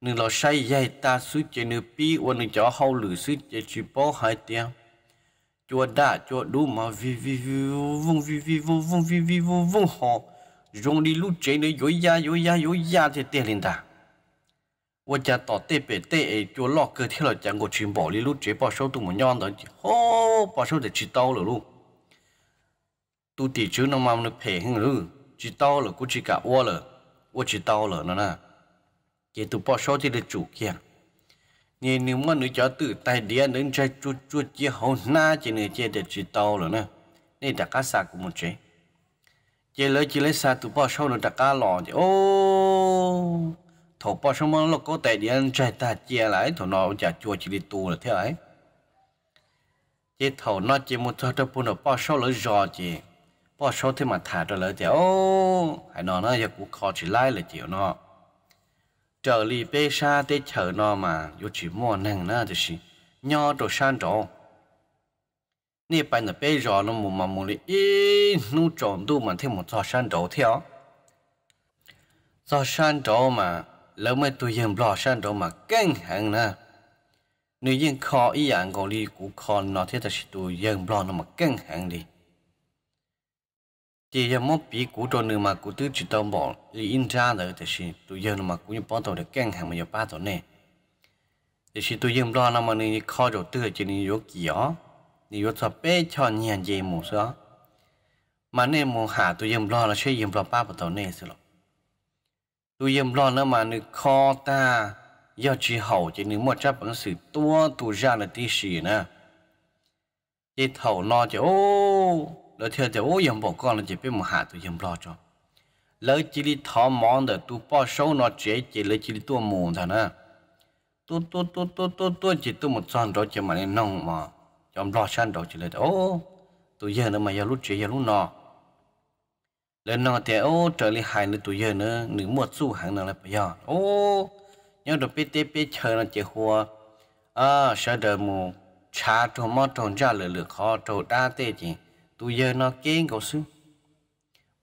nương lo sai dạy ta suy chế nương pi quan nương chọn hậu lử suy chế chỉ bỏ hai tiếng chùa đã chùa đủ mà vi vi vi vung vi vi vung vung vi vi vung vung họ rong đi lúc chế nơi dối ya dối ya dối ya thì tiền lên ta 我家到台北台就老哥听了讲我全部的路这把手都没让到，好把手就知道了路，都地球那么的平衡路，知道了估计搞我了，我知道了了呢，也都把手的主见。你你们你家 tự tay đĩa nướng trái chuột chuột chỉ hậu na chỉ nửa chỉ để chỉ tàu rồi nè, nên đã cá sạc của một chế chế lấy chế lấy sa tụ bao sâu nó đặt cá lò chứ ô thổ bao sâu mà nó có tệ đi ăn trai ta chia lại thổ nó chả chùa chỉ đi tu là thế ấy chế thổ nó chế một thọ cho bún nó bao sâu lỡ giò chế bao sâu thế mà thả ra lỡ chứ ô hãy nó nó giờ cũng khó chỉ lại là chịu nó trở lì bê sa tê chở nó mà yêu chỉ mua năng nó thì nhỏ đồ san trộn 你把那白绕了木嘛木里，一弄长度嘛，他木早上早跳，早上早嘛，老么都用不上早嘛更狠呢。你用靠一样个里，我靠那天的是都用不那么更狠的。thì giờ mất bị cũ tròn nữa mà cũ tứ chỉ tao bỏ thì in ra rồi thì xin tôi giờ mà cũng như bỏ tao để căng hàng mà giờ ba tao nè thì xin tôi giờ đó là mà nên kho đầu tư chỉ nên vô kia 你有做白桥年节目是吧？mà nên mù hạ tôi yếm lo là chơi yếm lo ba bữa tối nên xí lọ yếm lo nữa mà nữ kho ta do chỉ hậu chỉ nữ một chấp bằng sự tua tu ra là tí xì nè chỉ thầu lo chỉ ô lỡ theo thì ô yếm bỏ con là chỉ biết mù hạ tôi yếm lo cho lỡ chỉ đi thọ món để tu bỏ sâu nó chế chỉ lỡ chỉ đi tua mù thà nè tu tu tu tu tu tu chỉ tu một son đó chỉ mà nên nông mà yom lo chan đầu chỉ là ô tụi ye nữa mà giờ lúc chơi giờ lúc nọ lên nọ thì ô trở lại hại nữa tụi ye nữa nữ một su hàng nào là bây giờ ô nhớ được biết tiếp biết chờ nó chơi hoa à ờ, sợ đời mù cha trâu mò trâu ra lửa lửa khó trâu đa tê gì tụi ye nó kiên cầu sư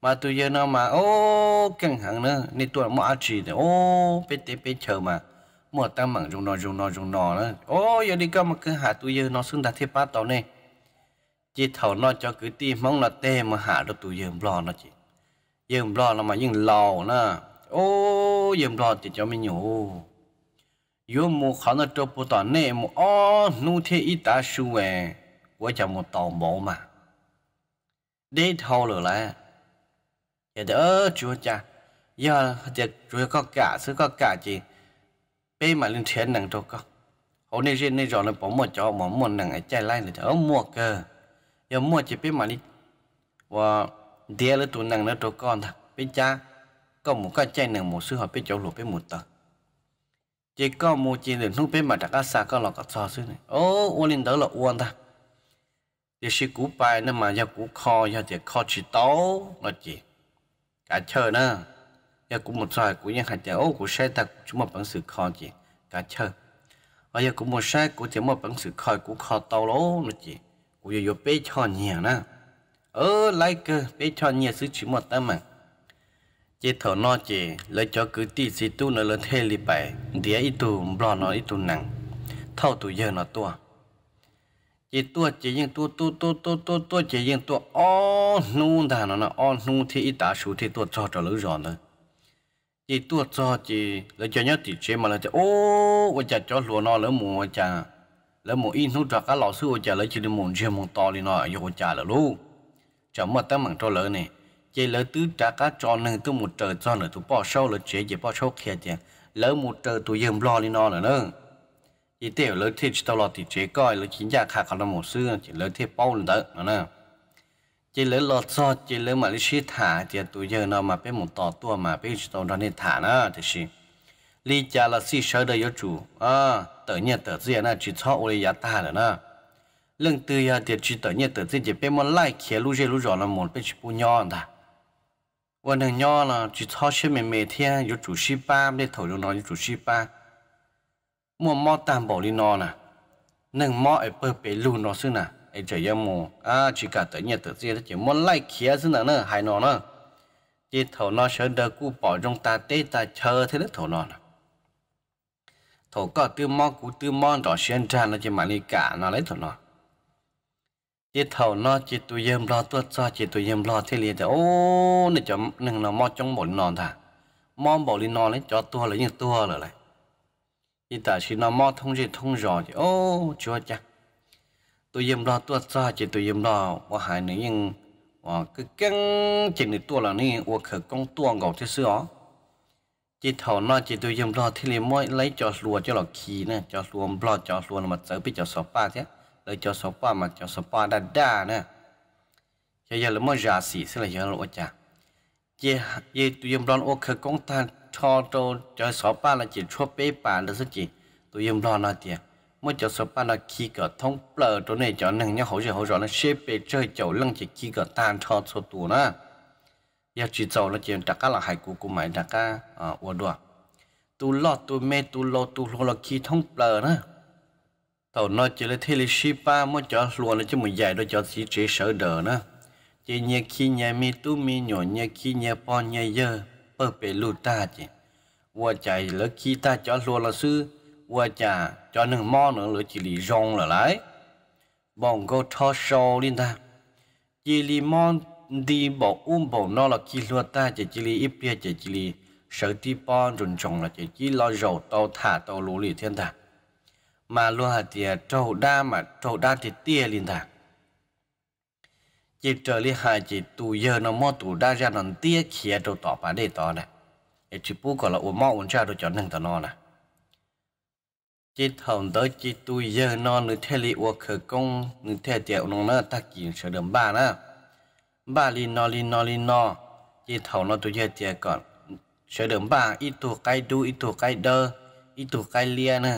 mà tụi giờ nó mà ô căng hàng nữa nên tụi mò chỉ để ô biết tiếp biết chờ mà mở ta mảng rung nó rung nó rung nó đó ô giờ đi cơ mà cứ hạ tụi giờ nó xưng đặt thiết bát tàu này chỉ thầu nó cho cứ ti mong là tê mà hạ được tụi giờ lo nó chỉ, giờ lo là mà nhưng lò nè ô giờ lo thì cho mình nhủ yếu mù khó nó cho bộ tàu này mù ô nu thế ít ta su về của chồng một tàu bỏ mà đi thầu rồi là giờ đỡ chúa cha giờ dạ, giờ dạ, chúa có cả sư có cả chỉ bây mà lên thuyền nặng trâu con hôm nay riêng nay rồi là bỏ mua cho mà mua nặng ở chạy lại là thở mua cơ giờ mua chỉ bây mà đi và đĩa là tụ nặng nó trâu con thật bây cha có một cái chạy nặng một sư họ bây cháu lụa bây một tờ chỉ có một chỉ được lúc bây mà đặt xa có lọ có sò sư này ô uôn lên đó là uôn ta thì sư cú bài nên mà giờ cú kho giờ chỉ kho chỉ tố là chỉ cả chờ nữa và dạ, cũng một sai của những hạt giáo của sai ta chúng một bằng sự khó chị cả chơi và giờ cũng một sai của chúng một bằng sự khó của khó tao lố nữa chị của giờ giờ bé cho nhẹ nè ở lại cơ bé cho nhẹ sự chúng một tâm mà chị thở no chị lấy cho cứ tí xí tu nó lên thê lì bài đĩa ít tu bò nó ít tu nặng thâu tu giờ nó tua chị tua chị nhưng tua tua tua tua tua tua chị nhưng tua on nu đàn nó nó o nu thì ít tá số thì tua cho cho lỡ rồi thôi chị tua cho chị là cho nhớ chị chế mà là cho ô và chả cho lúa nó lỡ mùa chả lấy mùa in hút ra cá lò sư chả lấy chỉ được mùa chia mùa to đi nó yêu chả là luôn chả mà tấm bằng cho lỡ này chị lấy tứ trả cá cho nên tôi một trời cho nữa tôi bỏ sâu lỡ chế chế bỏ sâu kia chả lấy một trời tôi dừng lo đi nó nữa nữa chị tiểu lấy thịt tao lọ thịt chế coi lấy chính giả khá khá là một sư chỉ lỡ thiết bao lần đó nữa chỉ lấy lọt so chỉ lấy mà lấy shit thả thì tụi giờ nó mà bên một tò tua mà bên tàu đó nên thả nó thì xí lý cha là xí sợ đời yếu chủ à tự nhiên tự à nhiên là chỉ cho ôi giá ta rồi nè lần từ giờ thì chỉ tự nhiên tự nhiên chỉ bên một lại kia lúc giờ lúc giờ là một bên chỉ bu nhon nè ai chơi em mù à chỉ cả tới nhà tự nhiên chỉ muốn lại kia xin là nữa hay nó nữa, chỉ thầu nó sợ đỡ cú bỏ trong ta tê ta chờ thế đó thầu nó thầu có tư mong cú tư mong rõ xuyên ra nó chỉ mà đi cả nó lấy thầu nó chỉ thầu nó chỉ tụi em lo tuốt cho chỉ tụi em lo thế liền thì ô này cho nâng nó mong trong bồn nòn thà mò bổ lên nó lấy cho tua lấy những tua rồi này, chỉ ta chỉ nó mong thông gì thông rõ thì ô chúa chắc ตัวยีมรอตัวซาจิตัวยีมรอว่าหายหนึ่งยังว่าก็เก่งจิตในตัวหลานี่ว่าเขกองตัวเก่าที่เสือจีเท่าน้าจิตตัวยีมรอที่เลี้ยมไล่จอดรัวจ้าหลอกขี่นะจอสรัวบลอจอสรัวมาเจอไปจอสป้าเสียเลยจอสป้ามาจอสป้าด้าด้านะจะอย่าลืมว่าราศีเสิเลยอย่าลว่จ้าเจยเยตัวยีมรอวโอเคกองตาทอโตจอสป้าละจิตชั่วเป๊ะป่าเลยสิจิตตัวยียมรอนาเตียมื่อจะสปาละคีก็ท้องเปล่าตัวเนี่ยจะนั่งเนี่ยเขาจะเขาจะนั่งเชฟไปเจอเจ้าลังจะคีก็ตานทอดสตัวนะอยากจีเจ้าละเจียนตะก้าละหายกูกูหมายตะก้าอ่าอวดว่าตูลอดตูเมตูโลตูโลละคีท้องเปล่านะตัวน้อยจะเลยเทลิชิป้าเมื่อจะลวนเลยจะมือใหญ่โดยจะสีเจเสเดอนะเจียนคีเนี่ยมีตูมีหน่อยเนี่ยคีเนี่ยปอนเนี่ยเยอะเปิดไปลูตาจีว่าใจแล้วคีตาจะลวนละซื้อ qua cho cho nữa chỉ chỉ bọn cô lên ta đi bỏ um bỏ nó là chỉ lo ta chỉ chỉ li ít biết chỉ chỉ li sợ ti bỏ run trồng là chỉ chỉ lo dầu tàu thả tàu lũ lì thiên ta mà lo hạt thì trâu đa mà trâu đa thì tia liền ta chỉ trở li hai chỉ tù giờ nó mò tù đa ra nó tia khía trâu tỏ bà để tỏ này chỉ bù gọi là uống mò uống cha đồ cho nâng tao nó này chị thòng tới chị tôi giờ non nữ thế li uo khởi công nữ thế tiểu nông nơ ta kìm sửa đầm ba nơ ba li no li no li no chị thòng nó tôi giờ tiệt còn sửa đầm ba ít tuổi cái đu ít tuổi cái đơ ít tuổi cái lia nè,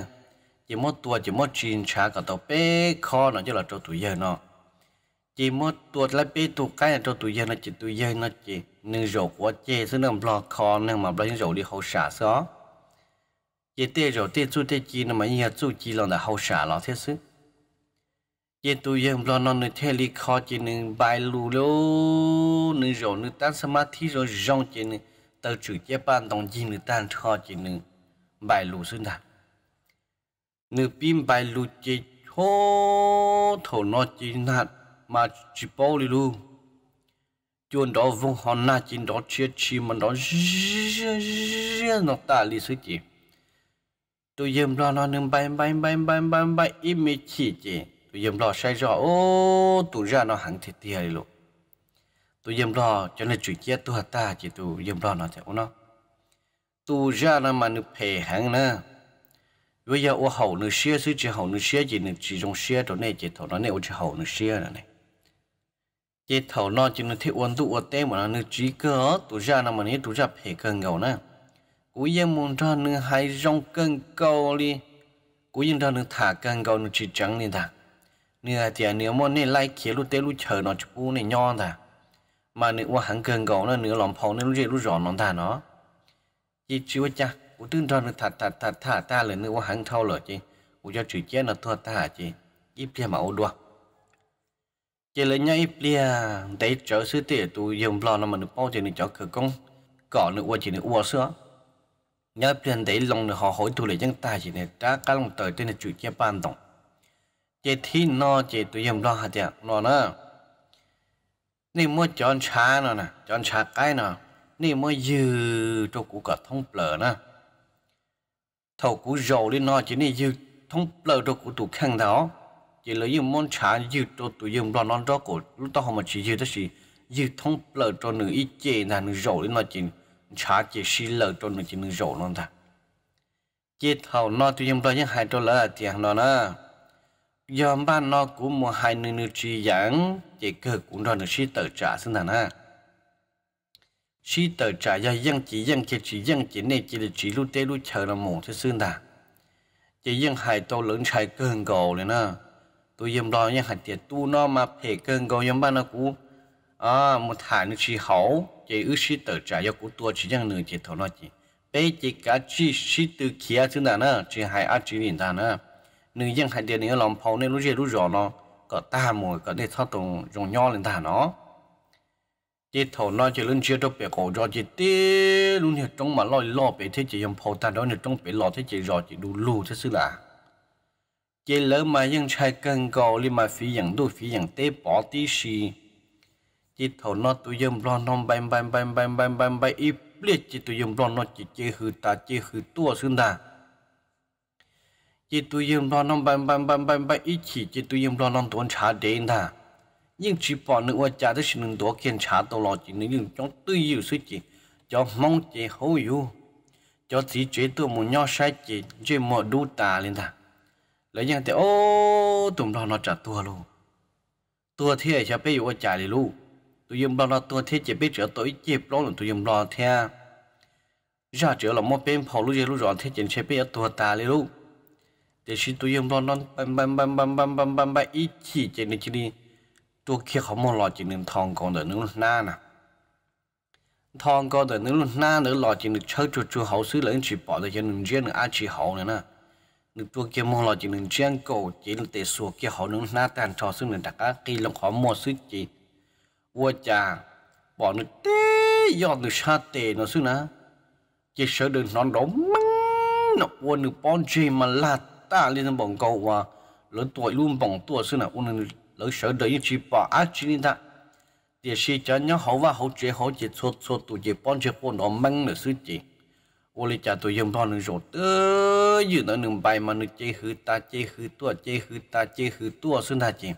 chỉ một tuổi chỉ một chín cha cả tàu bé kho nó chỉ là cho tôi giờ nó chỉ một tua lại bé tuổi cái cho tôi giờ nó chỉ tôi giờ nó chỉ nương rổ của chê xứ nương lo kho nương mà lấy rổ đi hậu xả xó 也带着带做带鸡，那么人家做鸡了的好傻了，才是。也都用不了那那太离靠近能白路了，能绕能但是嘛，提着绕近能到直接办当进能单靠近能白路是哪？能边白路接好头那进那嘛只包里路，就到 vùng 河那进到切切嘛到热热热那大理水接。tôi yếm lo lo nương bay bay bay bay bay bay im mi chỉ chỉ tu yếm lo sai rõ ô tu ra nó hẳn thiệt tiệt luôn tôi yếm lo cho nên chuyện kia tôi hả ta chỉ tôi yếm lo nó theo nó tu ra nó mà nương phê hẳn nữa bây giờ ô hậu nương xia sư chỉ hậu nương xia chỉ nương chỉ trong xia chỗ này chỉ thầu nó này ô chỉ hậu nương xia nữa này chỉ thầu nó chỉ nương thiệt uốn tu uốn té mà nó nương chỉ cơ tu ra nó mà nương tu ra phê cơ ngầu nữa cú yên muốn cho nữ hay rong cân câu đi cú yên cho nữ thả cân câu nữ chỉ trắng đi ta nữ thì nữ môn này lại kia lúc tới lúc chờ nó chụp chú này nhon ta mà nữ qua hắn cân câu nó nữ lòng phồng nữ lúc lúc rõ nó ta nó chỉ chưa cha cú tương cho nữ thả thả thả thả ta là nữ qua hắn thâu rồi chứ cú cho chửi chết nó thua ta chứ ít kia mà ô đua chỉ là nhau ít lia để trở sự tiệt tụi dùng lo nó mà được bao giờ được cho cửa công cỏ nữa chỉ được uo sữa nhớ bên đấy lòng họ hỏi tôi lại dân ta chỉ này trả cái lòng tới trên là chủ kia ban đồng chế thi nó chế tôi yếm lo hạt chả nó nữa นี่มัวจอนช้าเนาะนะจอนช้าใกล้เนาะนี่มัวยืดตัวกูก็ท่องเปล่านะเท่ากูโจลินอจีนี่ยืดท่องเปล่าตัวกูถูกแข่งเนาะจีเลยยืมมันช้ายืดตัวตัวยืมรอนอนตัวกูลูกต้องหอมจียืดตัวสิยืดท่องเปล่าตัวหนึ่งอีเจนะหนึ่งโจลินอจีนี่ cha chỉ xí lợ cho nó chỉ nương rổ nó ta chết thầu nó tuy nhiên bây giờ hai đô la tiền nó nữa giờ ba nó cũng mua hai nương nương chỉ dạng chỉ cơ cũng đó nó xí tờ trả xin thằng ha xí tờ trả ra dân chỉ dân chỉ chỉ dân chỉ này chỉ là chỉ lúc tê lúc chờ là mồm thế xin ta, chỉ dân hai đô lớn chạy cơn gò เลย nữa tôi yếm lo nhưng hạt tiền tu nó mà phải cơn gò yếm ba nó cũng à một hai nó chỉ hậu chỉ ước sĩ tờ trả yêu của tôi chỉ chẳng nửa chỉ thấu nó chỉ bây chỉ cả chỉ sĩ từ kia chúng ta nữa chỉ hai ăn chỉ nhìn ta nữa nửa dân hai tiền nữa lòng phao nên lúc gì lúc rõ nó có ta mồi có thể thao tùng dùng nhau lên ta nó chỉ thấu nó chỉ luôn chưa được bị cổ rõ chỉ tê luôn hiểu trong mà lo lo bị thế chỉ dùng phao ta đó nên trong bị lo thế chỉ rõ chỉ đủ lù thế sự là chỉ lỡ mà vẫn chạy cần cầu li mà phi dân đôi phi dân tế bỏ tí xì จิตเอนนอตุยมรอนนอมใบใบใบใบใบใบใบอีเปลี่ยนจิตตุยมรอนนอจิตเจหือตาเจหือตัวซึ่งดาจิตตุยมรอนนอมใบใบใบใบใบอีฉีจิตตุยมรอนนอมตัวชาเดินดายิ่งชีปอนึกว่าจะาได้สิ่งหนึ่งตัวเขียนชาตัวลอจิตนึกยิ่งจ้องตื้ออยู่สุดจิตจ้องมองเจขาอยู่จ้องสีเจตัวมุนย่อใช้จิตเจมอดูตาเลยดาแล้วยังแต่โอ้ตุ่มรอนนอจัดตัวลูกตัวเที่ยจะไปอยู่ว่าจ่าเลยลูก tôi dùng bao lo tôi thế chỉ biết trở tôi chịp lo lần tôi dùng bao lo theo ra trở là một bên phòng lúc giờ lúc rồi thế chỉ sẽ biết tôi ta lấy lúc để xin tôi dùng bao non bam bam bam bam bam bam bam bam ít chỉ chỉ này chỉ đi tôi kia không mua lo chỉ nên thong còn đỡ nữa na nè thong còn đỡ nữa na nữa lo chỉ được chơi chuột chuột hậu xứ lẫn chỉ bỏ được cho nên riêng ăn chỉ hậu nữa nè nước tôi kia mong lo chỉ nên riêng cổ chỉ là tệ sùa kia hậu nữa na tàn trò xứ nên đặt các kỳ lòng khó mua xứ chỉ vua cha bỏ nó té do nó xa tệ nó xưa nà chỉ sợ đừng nón đổ măng nó vua nó bon chê mà là ta lên bỏng cầu và lớn tuổi luôn bỏng tuổi xưa nà vua nó lớn sợ như chỉ bỏ ác chỉ nên ta thì khi cha nhớ hậu và hậu chế hậu chế số số tụ chế bon chê vua nó măng nó xưa chỉ ô lê cha tôi dùng thon rồi tớ dự nó nương bài mà nương chế hư ta chế hư tua chế hư ta chế hư tua xưa ta chỉ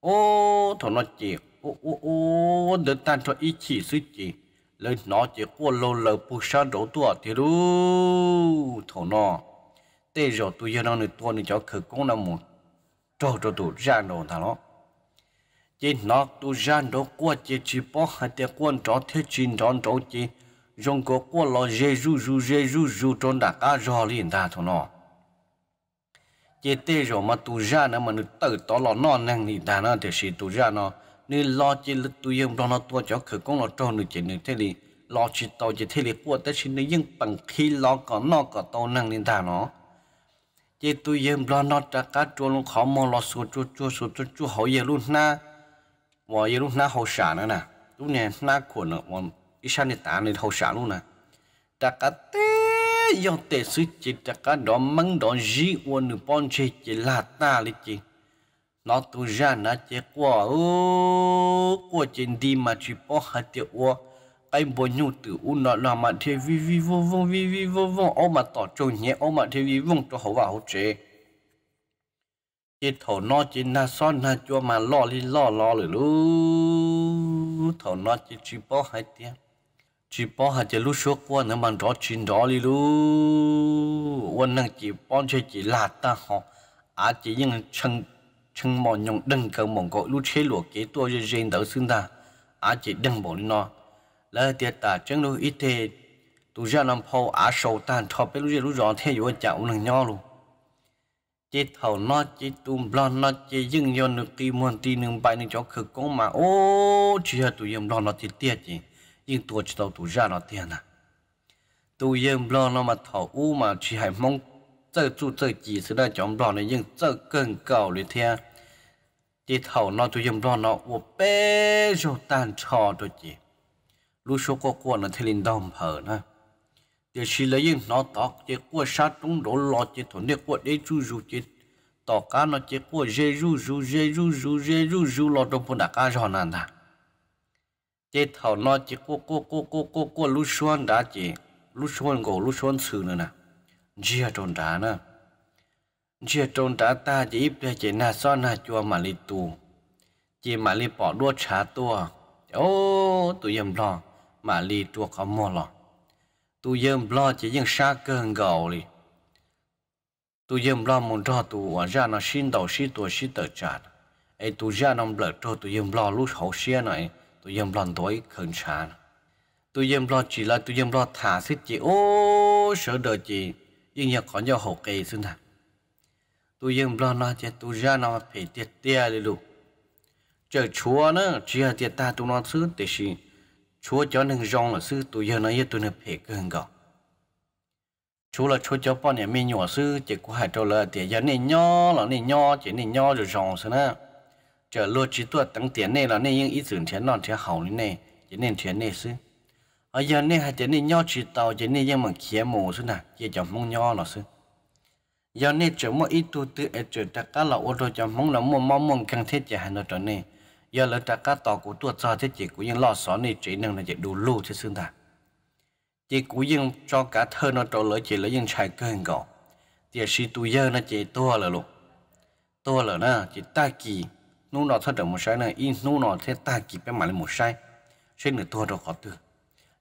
ô thằng nó chỉ ô ô ô đơn tan cho ý chỉ suy chỉ lên nó chỉ qua lô lờ pu sa đổ tua thì ru thổ nó tê rồi tôi giờ nó người tua người cho khử công nằm một trò trò tụ ra đồ thà nó chỉ nó tu ra đồ qua chỉ chỉ bỏ hai tay quan trò thế chín tròn trò chỉ dùng cái qua lo dễ ru ru dê ru ru tròn đặc cá rò liền ta thổ nó chỉ tê rồi mà tu ra nó mà nó tự tỏ lọ nọ năng thì ta nó thì chỉ tu ra nó นี่ลอจีลตุยังรอนตัวจ่อเขือกงลอจอนึ่งเจนึงเทลีลอจิตโตจะเทลีปวดแต่ชินนี้ยังปังทีลอก่อนนอกก่อนโตนั่งนินทาเนาะเจตุยังรอนอจากการจวนลงขอมอลอสูจูจูสูจูจูเขาเยรุ่นหน้าว่าเยรุ่นหน้าเขาฉาเนะนะรุ่นเนี่ยหน้าขวดเนาะวันอิชานิตาเนี่ยเขาฉาลุ่นนะจากการเตยองเตะสุจิตจากการดอมมังดอมจีวันหนึ่งปอนเชจิลาตาลิจิ nó tu ra nó chế quả ô quả trên đi mà chỉ bỏ hạt tiêu ô anh bố nhu tử u nó là mà thế vi vi vô vô vi vi vô vô ô mà tỏ trâu nhẹ ô mà thế vi vông cho hậu vào hậu chế chế thổ nó chế na son na cho mà lo li lo lo rồi lú thổ nó chỉ chỉ bỏ hạt tiêu chỉ bỏ hạt tiêu lú số qua nó mà rõ chín rõ li lú quân năng chỉ bỏ chơi chỉ là ta họ à chỉ những chân chừng mò nhong đừng cầu mong gọi lũ chế lụa kế tua dây dây đỡ xương ta á chỉ đừng bỏ lên nó là tiệt tả chẳng lũ ít thế tụ ra làm phô á sâu tan thọ bé lũ dây lũ rõ thế rồi chảo lần nhau luôn chế thầu nó chế tùm lo nó chế dưng do nước ti muôn ti nương bài nương cho cực cũng mà ô chỉ là tụi em lo nó thì tiệt chỉ nhưng tụi tàu tụi ra nó tiền à tụi em lo nó mà thầu u mà chỉ hay mong 这住这几十的讲不呢，用这更高的天，低头那就用不呢，我背着单车的去，路说过过呢，他领导跑呢，也是了用那打结果啥中罗老结团的过的住住结，打干那结果热入入热入入热入入老都不那干上难的，低头那结果过过过过过路说那结，路说过路说吃了呢。Gia trôn trả nè. Gia trôn trả ta chỉ ít để chế na so na chua mà lì tù. Chế mà lì bỏ đua trá tua Ô, tu yếm lo mà lì tùa khó mò lo tu yếm lo chỉ yên xa cơn gạo lì. tu yếm lo muốn cho tu ở ra nó xin đầu xí tùa xí tờ chát. Ê tu ra nó lỡ cho tu yếm lo lúc hậu xe này, tu yếm lo tối khẩn chán. tu yếm lo chỉ là tu yếm lo thả xích chỉ ô, sợ đời chỉ yên nhà còn nhau hậu kê xưng thẳng tôi yên lo nó chết tôi ra nó phải tiệt tia đi luôn chờ chúa nó chỉ là tiệt ta tôi nó xứ để xí chúa cho nên rong là xứ tôi giờ nó yên tôi nên phải cơn gọ chúa là chúa cho bọn nhà mình nhỏ xứ chỉ có hai trâu là tiệt giờ nên nhò, là nên nhò, chỉ nên nhò rồi rong xứ nữa chờ lúa chỉ tuột tăng tiền này là nên yên ít sưởng tiền non tiền hậu này chỉ nên tiền này xứ ở ờ, giờ này hai chị nên nhau chỉ tàu chị nên nhưng mà khía mù xí nè chị chồng mong nho nó xí giờ này chỉ một ít tu tư ở chỗ ta cá là ô tô chồng mong là mua mong mong cần thiết chị hai nó chỗ này giờ là ta cá tàu của tuột cho thế chị cũng những lo xóa này chỉ năng là chị đủ lù thế xí nè chị cũng những cho cả thơ nó chỗ lại chị lấy những trái cơ hình cậu thì si tu giờ nó chị to là luôn to là nè chị ta kỳ nô nó thật được một sai này in nô nó thế ta kỳ bé mà một sai xin được to rồi khó tư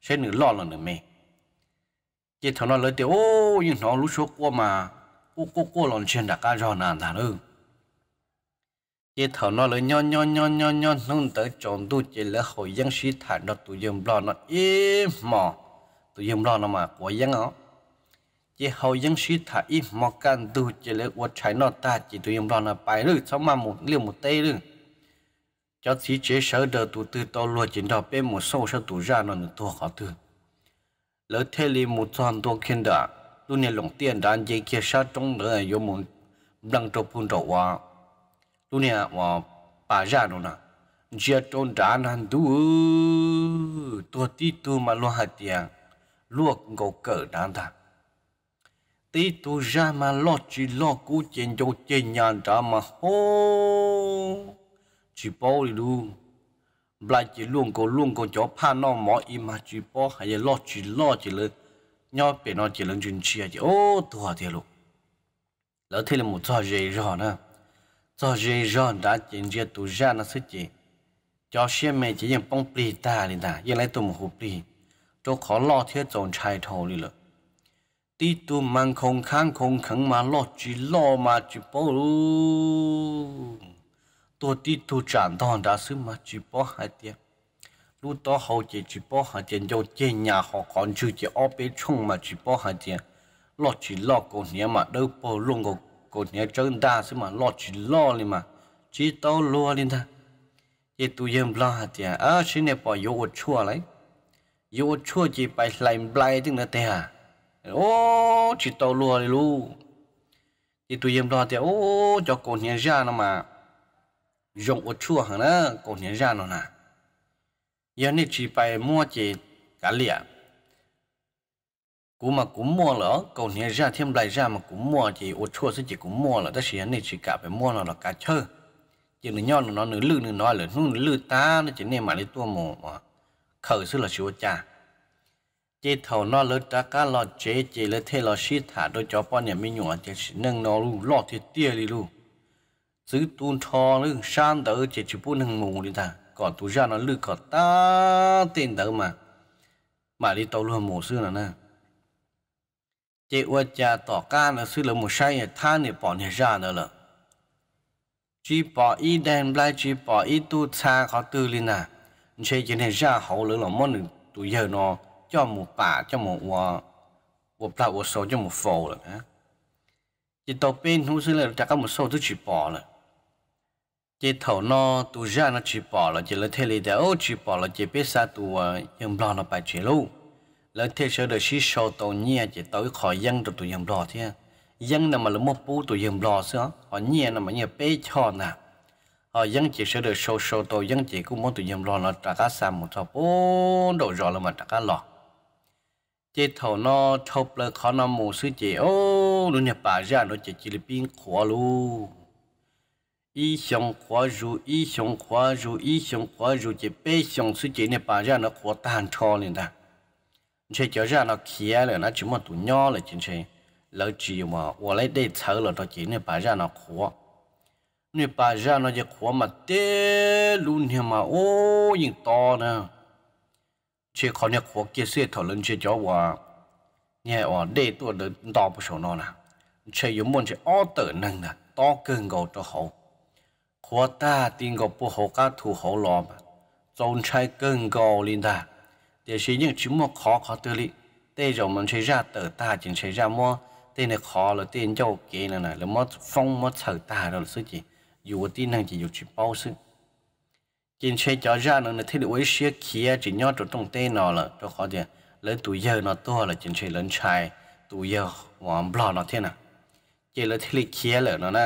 sẽ nửa lo là nửa mẹ chỉ thằng nó lấy tiêu ô nhưng nó lúc số qua mà ô cô cô lon trên đã cá rồi nàn thằng luôn, chỉ thằng nó lấy nhon nhon nhon nhon nhon nông tới chọn tu chỉ là hồi dân sĩ thản nó tụi dân lo nó im mò tụi dân lo nó mà của dân ó chỉ hồi dân sĩ thả im mò can tu chỉ là của trái nó ta chỉ tụi dân lo nó bài rồi xong mà một liều một tay luôn cho chỉ chế sở đờ tụ tư tao lúa chỉ đào bên một sâu sở tụ ra nó tụ họ tư lỡ thế li một toàn tụ khen đã luôn nên lồng tiền đàn dây kia sát trong nữa là một đăng trộn phun trộn hoa luôn nên hoa bà ra nó nè chia trộn đá nan đủ tụ tí tụ mà lo hạt tiền lo ngô cỡ đàn ta tí tụ ra mà lo chỉ lo cú chén cho chén nhà trả mà hô chỉ bao đi lu lại chỉ luôn có luôn có chó pha nó mỏ im mà chỉ bao hay là lo chỉ lo chỉ lớn nhau bên nó chỉ lớn chuyện chia chỉ ô thua thiệt luôn lỡ thế là một trò dễ rõ nữa trò dễ rõ đã chuyện chia tụ ra nó sẽ chỉ cho xe mẹ chỉ nhận bông bì ta đi ta yên lấy tụm hộp bì cho khó lo thiết chồng trai thầu đi rồi. tí tụ mang không kháng không kháng mà lo chỉ lo mà chỉ bao luôn ตัวที่ตัวจานตอนดาซึมาจีบอหายเตียรู้ตัวเขาเจจีบอหายเตียโยเจียนยาเขาก่อนชื่อเจออไปชงมาจีบอหายเตียลอดจีลอดกูเนี้ยมาเดินปลงกูกูเนี้ยเจินดาซึมาลอดจีลอดเลยมาจีเต้าลัวเลยนะเจตัวเยี่ยมลาหายเตียอ้าชินเนี่ยปล่อยโยกชั่วเลยโยกชั่วจีไปไหลไบลถึงนะเตียโอ้จีเต้าลัวเลยลูกเจตัวเยี่ยมลาเตียโอ้จอกกูเนี้ยยานะมา dùng ở chùa hàng đó còn nhớ ra nó nè giờ này chỉ phải mua chỉ cả lẻ cú mà cú mua lỡ còn nhớ ra thêm lại ra mà cú mua chỉ ở chùa sẽ chỉ cú mua là tất nhiên này chỉ cả phải mua nó là cả chơi chỉ là nhau nó nửa lư nửa nói là nửa lư ta nó chỉ nên mà lấy tua mồ mà khởi sự là chúa cha chế thầu nó lỡ ta cá lo chế chế lỡ thế lo xí thả đôi chó con nhà mình nhỏ chế nâng nó lu lo thiệt tiệt đi luôn giữ tuôn thọ lư san tử chỉ chỉ bốn hàng ngủ đi ta còn tu ra nó lư còn ta tiền tử mà mà đi tàu luôn mổ xưa nè chị ua cha tỏ ca nó xưa là một sai than này bỏ nhà ra nữa là chỉ bỏ ít đèn lại chỉ bỏ ít tu xa khó tư lên nè chỉ chỉ này ra hậu lửa là món tụi giờ nó cho một bà cho một hoa một bà một số cho một phổ rồi á chỉ tàu bên không xưa là chắc có một số thứ chỉ bỏ rồi chị thầu nó tu ra nó chỉ bỏ là chỉ lấy thế này lý ô chỉ bỏ là chỉ biết sao tu yếm lo nó phải chỉ luôn lấy thế sợ đời sĩ sâu tàu nhẹ à, chỉ tới khỏi dân rồi tu yếm lo thế à. dân nào mà lấy một bú tu yếm lo sao họ nhẹ nào mà nhia bé cho nè họ dân chỉ sợ đời sâu sâu tàu dân chỉ cũng muốn tu yếm lo nó trả cá sam một thọ bốn độ rõ là mà trả cá lọ chị thầu nó thâu lời khó nó mù sư chị ô nó nhà bà ra nó chỉ chỉ là pin khóa luôn 一想花如一想花如一想花如这白想是这呢把人那活得很长了的，这叫人那开了那这么多年了，真是老久嘛，我来得操了到这呢把人那活，你把人那这活嘛得路呢嘛哦，人多呢，这可能活给谁讨论这叫我，你看我得多人大不少呢，这有么这二等人呢，大更高的好。หัวตาติงกับพวกเขาก็ถูกเขาหลอมจนใช้เกินกอลินดาเดี๋ยวสิ่งชิมว่าขอขอตัวลิเต่เรามันใช้ยาเติร์ตาจึงใช้ยามั่วเต่เนี่ยขอแล้วเต่เจ้าเกนั่นน่ะแล้วมั่วฟงมั่วเติร์ตาเราซึ่งจีอยู่ว่าที่นั่งจีอยู่ชิเป้าซึ่งจึงใช้จอรานั่นเนี่ยที่เดี๋ยวเสียขี้จีย้อนจุดตรงเต่นอละตัวขอเดี๋ยวเล่นตัวเยอะนอตัวละจึงใช้เล่นชายตัวเยอะหวานบล้อเนาะเท่น่ะเจริญที่เลี้ยเลยเนาะนะ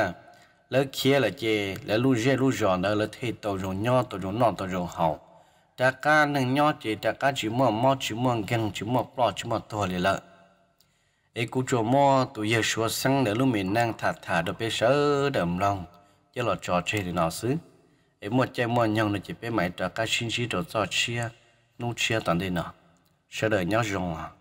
lỡ kia là chê lỡ lu dê lu giòn đó lỡ thề tàu rồng nho tàu rồng non tàu rồng hậu trả cá nâng nho chê trả cá chỉ mua mò chỉ mua gần chỉ mua bò chỉ mua tua lì lợ ấy cú chùa mò tụi giờ xua sang lỡ lúc miền năng thả thả được bé sớ đầm lòng chứ là trò chơi thì nào xứ ấy mua chơi mua nhau nó chỉ bé mày trả cá xin chỉ đồ cho chia nu chia toàn đây nọ sẽ đợi nhau rồng à